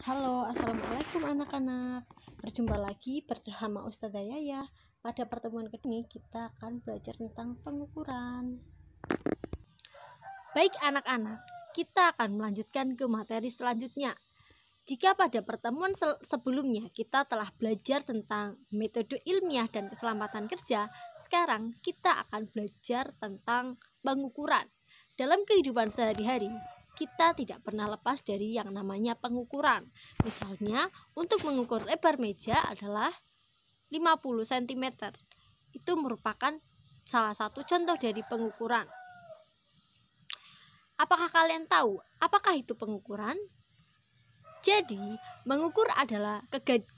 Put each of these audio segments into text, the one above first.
Halo, Assalamualaikum anak-anak Berjumpa lagi bersama Ustazah Yaya Pada pertemuan kedua kita akan belajar tentang pengukuran Baik anak-anak, kita akan melanjutkan ke materi selanjutnya jika pada pertemuan sebelumnya kita telah belajar tentang metode ilmiah dan keselamatan kerja, sekarang kita akan belajar tentang pengukuran. Dalam kehidupan sehari-hari, kita tidak pernah lepas dari yang namanya pengukuran. Misalnya, untuk mengukur lebar meja adalah 50 cm. Itu merupakan salah satu contoh dari pengukuran. Apakah kalian tahu apakah itu pengukuran? Jadi, mengukur adalah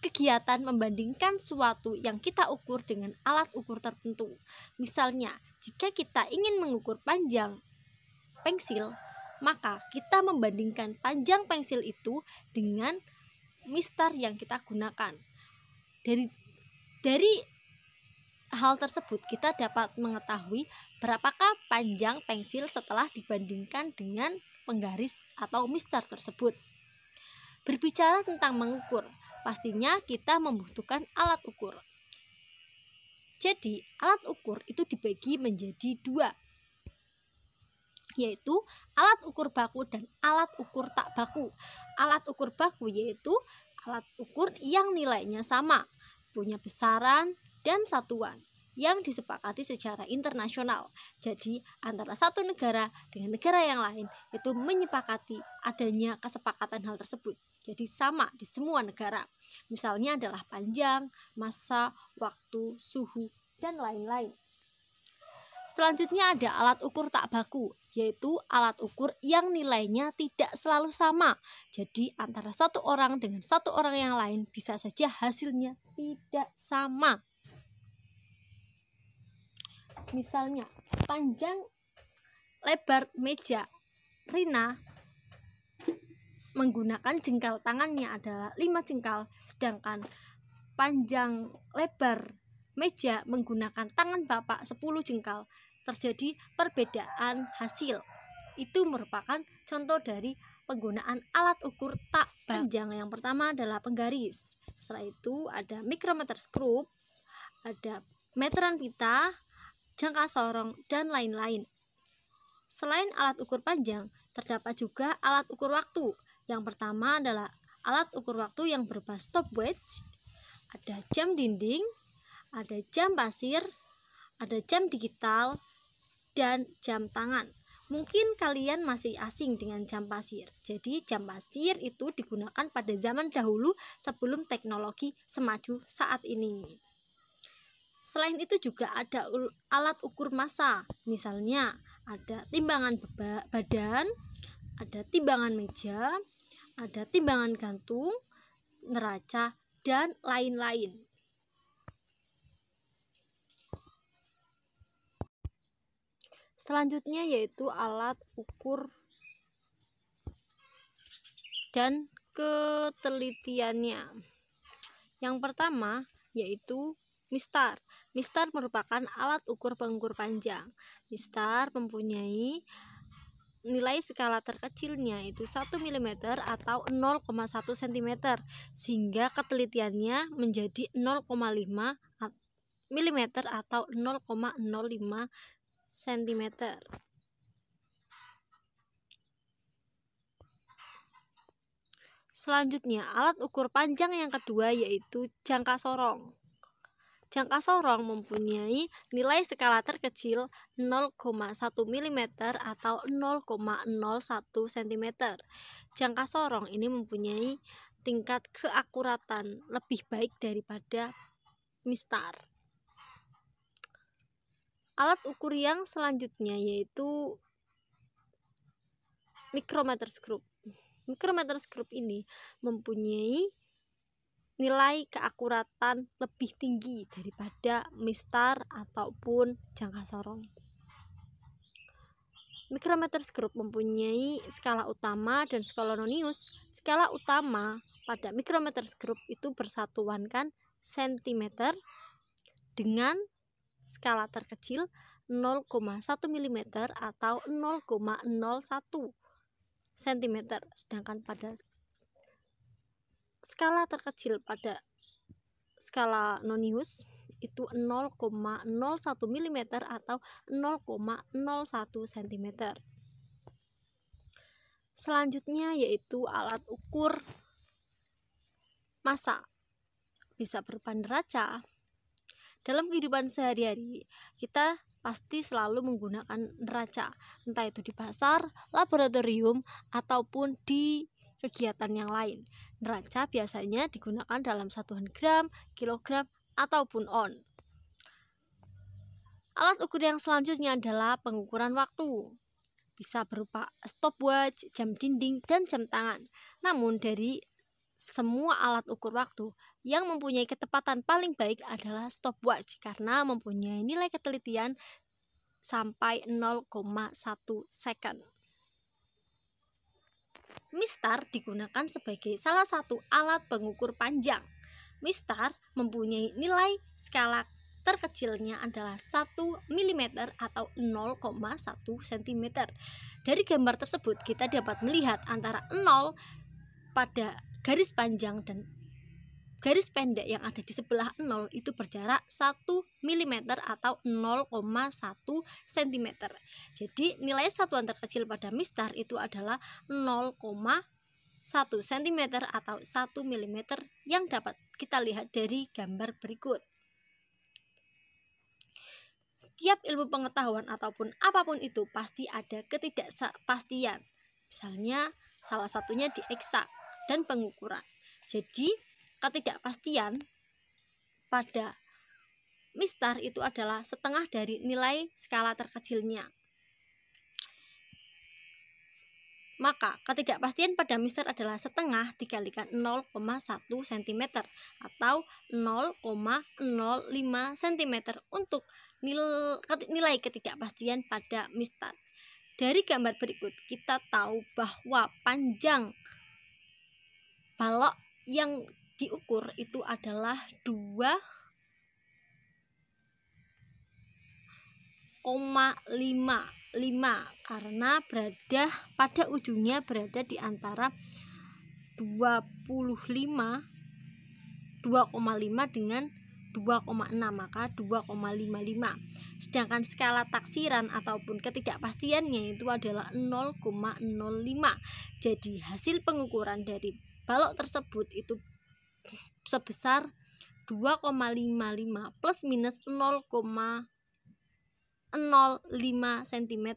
kegiatan membandingkan suatu yang kita ukur dengan alat ukur tertentu. Misalnya, jika kita ingin mengukur panjang pensil, maka kita membandingkan panjang pensil itu dengan mistar yang kita gunakan. Dari dari hal tersebut kita dapat mengetahui berapakah panjang pensil setelah dibandingkan dengan penggaris atau mistar tersebut. Berbicara tentang mengukur, pastinya kita membutuhkan alat ukur. Jadi, alat ukur itu dibagi menjadi dua, yaitu alat ukur baku dan alat ukur tak baku. Alat ukur baku yaitu alat ukur yang nilainya sama, punya besaran dan satuan yang disepakati secara internasional. Jadi, antara satu negara dengan negara yang lain itu menyepakati adanya kesepakatan hal tersebut. Jadi sama di semua negara. Misalnya adalah panjang, masa, waktu, suhu, dan lain-lain. Selanjutnya ada alat ukur tak baku yaitu alat ukur yang nilainya tidak selalu sama. Jadi antara satu orang dengan satu orang yang lain bisa saja hasilnya tidak sama. Misalnya, panjang lebar meja Rina menggunakan jengkal tangannya adalah 5 jengkal, sedangkan panjang lebar meja menggunakan tangan bapak 10 jengkal terjadi perbedaan hasil. Itu merupakan contoh dari penggunaan alat ukur tak panjang. Yang pertama adalah penggaris. Setelah itu ada mikrometer skrup, ada meteran pita, jangka sorong, dan lain-lain. Selain alat ukur panjang, terdapat juga alat ukur waktu. Yang pertama adalah alat ukur waktu yang berupa stopwatch, ada jam dinding, ada jam pasir, ada jam digital, dan jam tangan. Mungkin kalian masih asing dengan jam pasir. Jadi jam pasir itu digunakan pada zaman dahulu sebelum teknologi semaju saat ini. Selain itu juga ada alat ukur massa. Misalnya ada timbangan badan, ada timbangan meja, ada timbangan gantung, neraca, dan lain-lain. Selanjutnya yaitu alat ukur dan ketelitiannya. Yang pertama yaitu mistar. Mistar merupakan alat ukur pengukur panjang. Mistar mempunyai nilai skala terkecilnya itu 1 mm atau 0,1 cm sehingga ketelitiannya menjadi 0,5 mm atau 0,05 cm Selanjutnya, alat ukur panjang yang kedua yaitu jangka sorong. Jangka sorong mempunyai nilai skala terkecil 0,1 mm atau 0,01 cm. Jangka sorong ini mempunyai tingkat keakuratan lebih baik daripada mistar. Alat ukur yang selanjutnya yaitu mikrometer skrup. Mikrometer skrup ini mempunyai nilai keakuratan lebih tinggi daripada mistar ataupun jangka sorong. Mikrometer skrup mempunyai skala utama dan skala nonius. Skala utama pada mikrometer skrup itu bersatuankan sentimeter dengan skala terkecil 0,1 mm atau 0,01 cm sedangkan pada skala terkecil pada skala nonius itu 0,01 mm atau 0,01 cm selanjutnya yaitu alat ukur masa bisa berupa neraca dalam kehidupan sehari-hari, kita pasti selalu menggunakan neraca, entah itu di pasar, laboratorium, ataupun di kegiatan yang lain. Neraca biasanya digunakan dalam satuan gram, kilogram, ataupun on. Alat ukur yang selanjutnya adalah pengukuran waktu. Bisa berupa stopwatch, jam dinding, dan jam tangan. Namun dari semua alat ukur waktu yang mempunyai ketepatan paling baik adalah stopwatch karena mempunyai nilai ketelitian sampai 0,1 second. Mistar digunakan sebagai salah satu alat pengukur panjang. Mistar mempunyai nilai skala terkecilnya adalah 1 mm atau 0,1 cm. Dari gambar tersebut kita dapat melihat antara 0 pada garis panjang dan garis pendek yang ada di sebelah 0 itu berjarak 1 mm atau 0,1 cm. Jadi nilai satuan terkecil pada mistar itu adalah 0,1 cm atau 1 mm yang dapat kita lihat dari gambar berikut. Setiap ilmu pengetahuan ataupun apapun itu pasti ada ketidakpastian. Misalnya salah satunya di eksak dan pengukuran. Jadi ketidakpastian pada mistar itu adalah setengah dari nilai skala terkecilnya. Maka ketidakpastian pada mistar adalah setengah dikalikan 0,1 cm atau 0,05 cm untuk nilai ketidakpastian pada mistar. Dari gambar berikut kita tahu bahwa panjang balok yang diukur itu adalah 2,55 karena berada pada ujungnya berada di antara 25 2,5 dengan 2,6 maka 2,55 sedangkan skala taksiran ataupun ketidakpastiannya itu adalah 0,05 jadi hasil pengukuran dari Balok tersebut itu sebesar 2,55 plus minus 0,05 cm.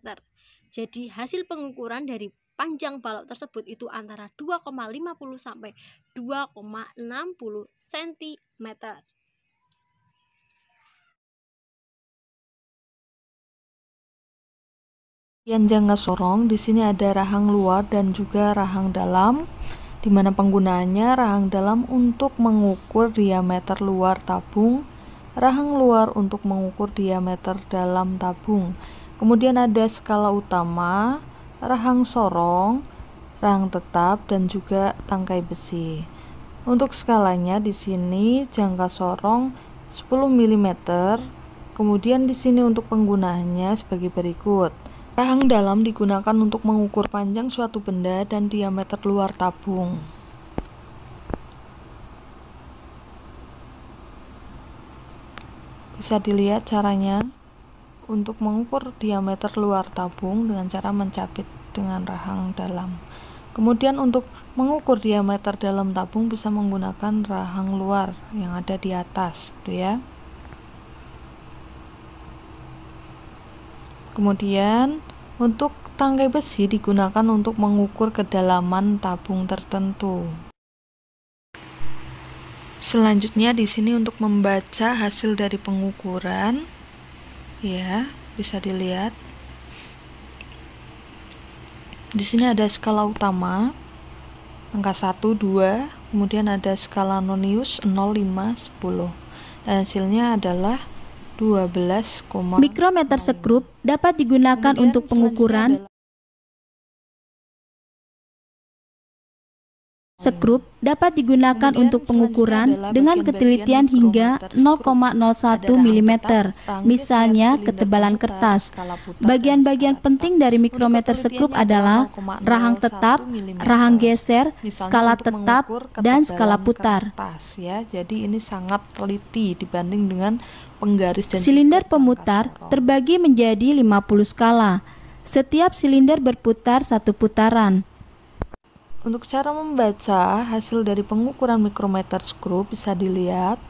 Jadi hasil pengukuran dari panjang balok tersebut itu antara 2,50 sampai 2,60 cm. Yang jangka sorong di sini ada rahang luar dan juga rahang dalam di mana penggunaannya rahang dalam untuk mengukur diameter luar tabung, rahang luar untuk mengukur diameter dalam tabung. Kemudian ada skala utama, rahang sorong, rahang tetap dan juga tangkai besi. Untuk skalanya di sini jangka sorong 10 mm. Kemudian di sini untuk penggunaannya sebagai berikut. Rahang dalam digunakan untuk mengukur panjang suatu benda dan diameter luar tabung. Bisa dilihat caranya untuk mengukur diameter luar tabung dengan cara mencapit dengan rahang dalam. Kemudian untuk mengukur diameter dalam tabung bisa menggunakan rahang luar yang ada di atas, gitu ya. Kemudian untuk tangkai besi digunakan untuk mengukur kedalaman tabung tertentu. Selanjutnya di sini untuk membaca hasil dari pengukuran. Ya, bisa dilihat. Di sini ada skala utama angka 1 2, kemudian ada skala nonius 0 5 10. Dan hasilnya adalah 12, mikrometer sekrup dapat digunakan untuk pengukuran Sekrup dapat digunakan untuk pengukuran dengan ketelitian hingga 0,01 mm, misalnya ketebalan kertas. Bagian-bagian penting dari mikrometer sekrup adalah rahang tetap, rahang geser, skala tetap, dan skala putar. Ya. jadi ini sangat teliti dibanding dengan penggaris silinder pemutar terbagi menjadi 50 skala. Setiap silinder berputar satu putaran. Untuk cara membaca hasil dari pengukuran mikrometer skru bisa dilihat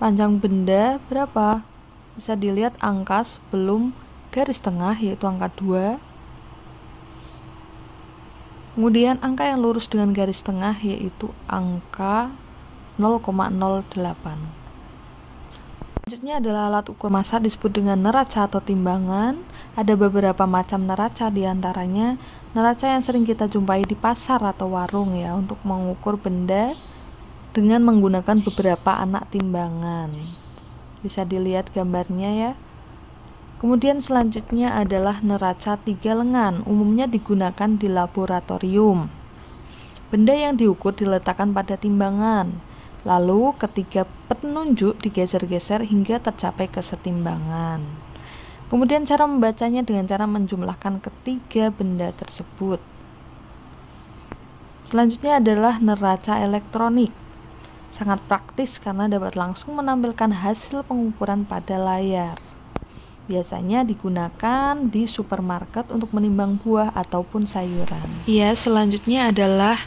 panjang benda berapa. Bisa dilihat angka sebelum garis tengah yaitu angka 2. Kemudian angka yang lurus dengan garis tengah yaitu angka 0,08. Selanjutnya adalah alat ukur massa disebut dengan neraca atau timbangan. Ada beberapa macam neraca diantaranya antaranya Neraca yang sering kita jumpai di pasar atau warung ya untuk mengukur benda dengan menggunakan beberapa anak timbangan. Bisa dilihat gambarnya ya. Kemudian selanjutnya adalah neraca tiga lengan, umumnya digunakan di laboratorium. Benda yang diukur diletakkan pada timbangan, lalu ketiga penunjuk digeser-geser hingga tercapai kesetimbangan. Kemudian cara membacanya dengan cara menjumlahkan ketiga benda tersebut. Selanjutnya adalah neraca elektronik. Sangat praktis karena dapat langsung menampilkan hasil pengukuran pada layar. Biasanya digunakan di supermarket untuk menimbang buah ataupun sayuran. Iya, selanjutnya adalah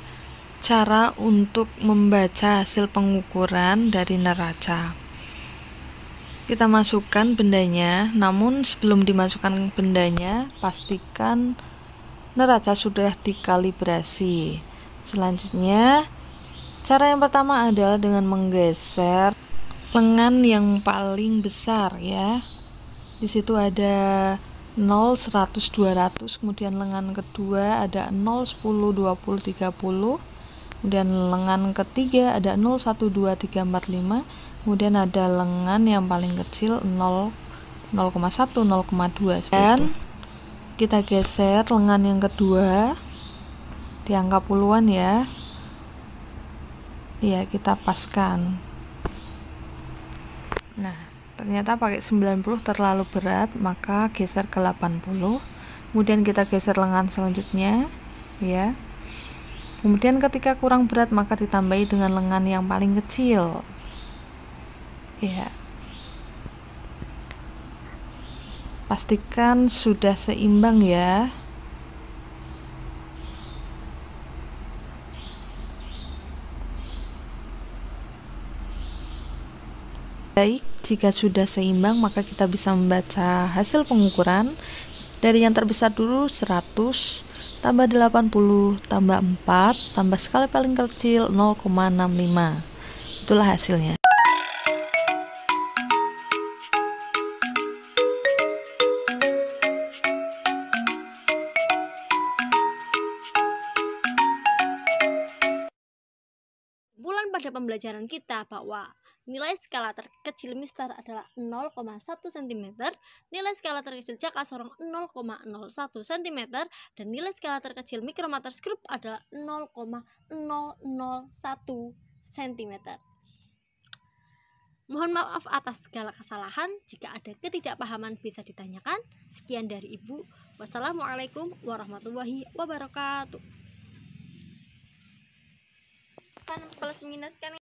cara untuk membaca hasil pengukuran dari neraca kita masukkan bendanya namun sebelum dimasukkan bendanya pastikan neraca sudah dikalibrasi selanjutnya cara yang pertama adalah dengan menggeser lengan yang paling besar ya di situ ada 0, 100, 200 kemudian lengan kedua ada 0, 10, 20, 30 kemudian lengan ketiga ada 0, 1, 2, 3, 4, 5 kemudian ada lengan yang paling kecil 0 0,1 0,2 dan kita geser lengan yang kedua di angka puluhan ya ya kita paskan nah ternyata pakai 90 terlalu berat maka geser ke 80 kemudian kita geser lengan selanjutnya ya kemudian ketika kurang berat maka ditambahi dengan lengan yang paling kecil ya pastikan sudah seimbang ya Baik, jika sudah seimbang maka kita bisa membaca hasil pengukuran dari yang terbesar dulu 100 tambah 80 tambah 4 tambah skala paling kecil 0,65. Itulah hasilnya. pembelajaran kita bahwa nilai skala terkecil mister adalah 0,1 cm, nilai skala terkecil jaka sorong 0,01 cm, dan nilai skala terkecil mikrometer skrup adalah 0,001 cm. Mohon maaf atas segala kesalahan. Jika ada ketidakpahaman bisa ditanyakan. Sekian dari Ibu. Wassalamualaikum warahmatullahi wabarakatuh kan plus minus kan